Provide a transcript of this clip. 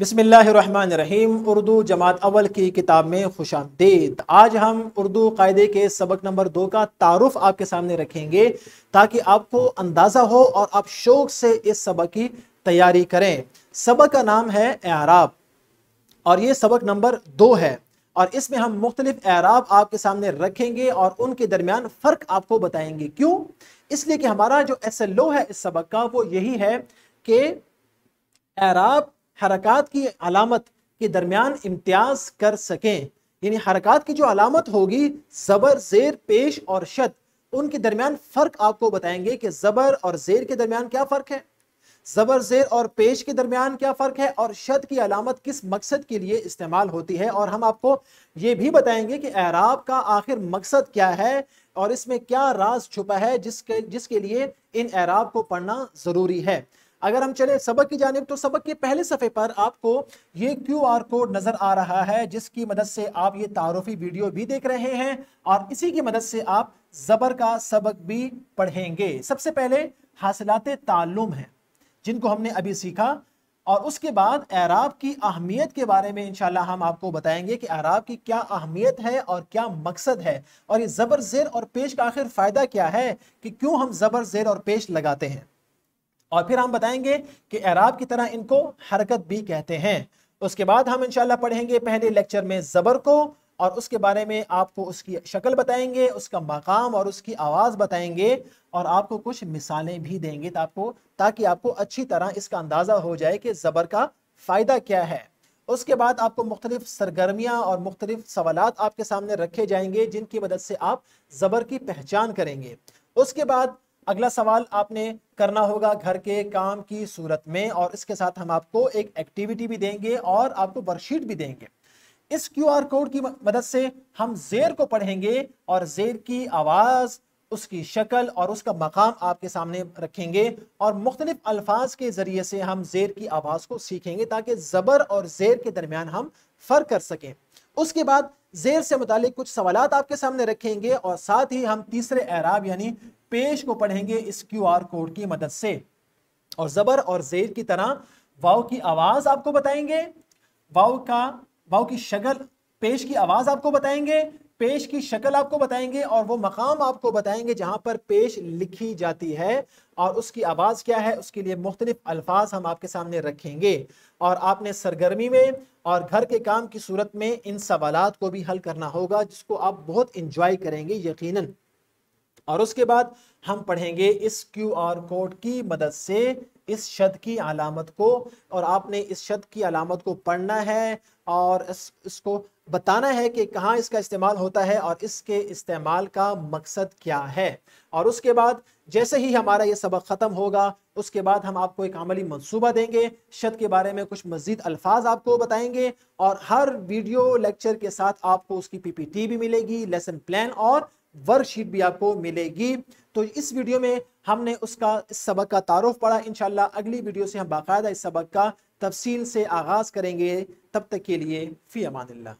बिसमीम उर्दू जमात अवल की किताब में खुश आमदीद आज हम उर्दू कायदे के सबक नंबर दो का तारफ़ आपके सामने रखेंगे ताकि आपको अंदाज़ा हो और आप शौक से इस सबक की तैयारी करें सबक का नाम है एराब और ये सबक नंबर दो है और इसमें हम मुख्तलिफ एराब आपके सामने रखेंगे और उनके दरमियान फ़र्क आपको बताएंगे क्यों इसलिए कि हमारा जो एस एल ओ है इस सबक का वो यही है कि एराब हरकत की अलामत के दरमियान इम्तियाज कर सकें यानी हरकत की जो अलामत होगी ज़बर ज़ेर पेश और शत उनके दरमियान फ़र्क आपको बताएंगे कि ज़बर और ज़ेर के दरमियान क्या फ़र्क है ज़बर ज़ेर और पेश के दरमियान क्या फ़र्क है और शत की अलामत किस मकसद के लिए इस्तेमाल होती है और हम आपको ये भी बताएंगे कि एराब का आखिर मकसद क्या है और इसमें क्या राज छुपा है जिसके जिसके लिए इन एराब को पढ़ना ज़रूरी है अगर हम चले सबक की जानब तो सबक के पहले सफ़े पर आपको ये क्यू आर कोड नज़र आ रहा है जिसकी मदद से आप ये तारफ़ी वीडियो भी देख रहे हैं और इसी की मदद से आप ज़बर का सबक भी पढ़ेंगे सबसे पहले हासिलात तालुम हैं जिनको हमने अभी सीखा और उसके बाद एराब की अहमियत के बारे में इंशाल्लाह हम आपको बताएंगे कि एराब की क्या अहमियत है और क्या मकसद है और ये ज़बर ज़ेर और पेश का आखिर फ़ायदा क्या है कि क्यों हम ज़बर ज़ेर और पेश लगाते हैं और फिर हम बताएंगे कि एराब की तरह इनको हरकत भी कहते हैं उसके बाद हम इंशाल्लाह पढ़ेंगे पहले लेक्चर में ज़बर को और उसके बारे में आपको उसकी शक्ल बताएंगे उसका मकाम और उसकी आवाज़ बताएंगे और आपको कुछ मिसालें भी देंगे आपको ताकि आपको अच्छी तरह इसका अंदाज़ा हो जाए कि ज़बर का फ़ायदा क्या है उसके बाद आपको मुख्तलिफ सरगर्मियाँ और मुख्तलिफ सवाल आपके सामने रखे जाएंगे जिनकी मदद से आप ज़बर की पहचान करेंगे उसके बाद अगला सवाल आपने करना होगा घर के काम की सूरत में और इसके साथ हम आपको एक एक्टिविटी भी देंगे और आपको वर्कशीट भी देंगे इस क्यूआर कोड की मदद से हम जेर को पढ़ेंगे और जेर की आवाज़ उसकी शक्ल और उसका मकाम आपके सामने रखेंगे और मुख्तलिफ अल्फाज के ज़रिए से हम जेर की आवाज़ को सीखेंगे ताकि ज़बर और जेर के दरमियान हम फ़र्क कर सकें उसके बाद जेर से मुतालिक कुछ सवाल आपके सामने रखेंगे और साथ ही हम तीसरे एराब यानी पेश को पढ़ेंगे इस क्यू आर कोड की मदद से और जबर और जेर की तरह वाव की आवाज आपको बताएंगे वाव का वाव की शक्ल पेश की आवाज आपको बताएंगे पेश की शक्ल आपको बताएंगे और वो मकाम आपको बताएंगे जहां पर पेश लिखी जाती है और उसकी आवाज़ क्या है उसके लिए मुख्तलिफ अल्फाज हम आपके सामने रखेंगे और आपने सरगर्मी में और घर के काम की सूरत में इन सवालत को भी हल करना होगा जिसको आप बहुत इंजॉय करेंगे यकीनन और उसके बाद हम पढ़ेंगे इस क्यू आर कोड की मदद से इस शत की अलामत को और आपने इस शत की अलामत को पढ़ना है और इस, इसको बताना है कि कहाँ इसका इस्तेमाल होता है और इसके इस्तेमाल का मकसद क्या है और उसके बाद जैसे ही हमारा ये सबक ख़त्म होगा उसके बाद हम आपको एक अमली मनसूबा देंगे शत के बारे में कुछ मज़ीद अल्फाज आपको बताएंगे और हर वीडियो लेक्चर के साथ आपको उसकी पीपीटी भी मिलेगी लेसन प्लान और वर्कशीट भी आपको मिलेगी तो इस वीडियो में हमने उसका इस सबक का तारफ पढ़ा इनशाला अगली वीडियो से हम बाकायदा इस सबक का तफसील से आगाज़ करेंगे तब तक के लिए फ़ी अमान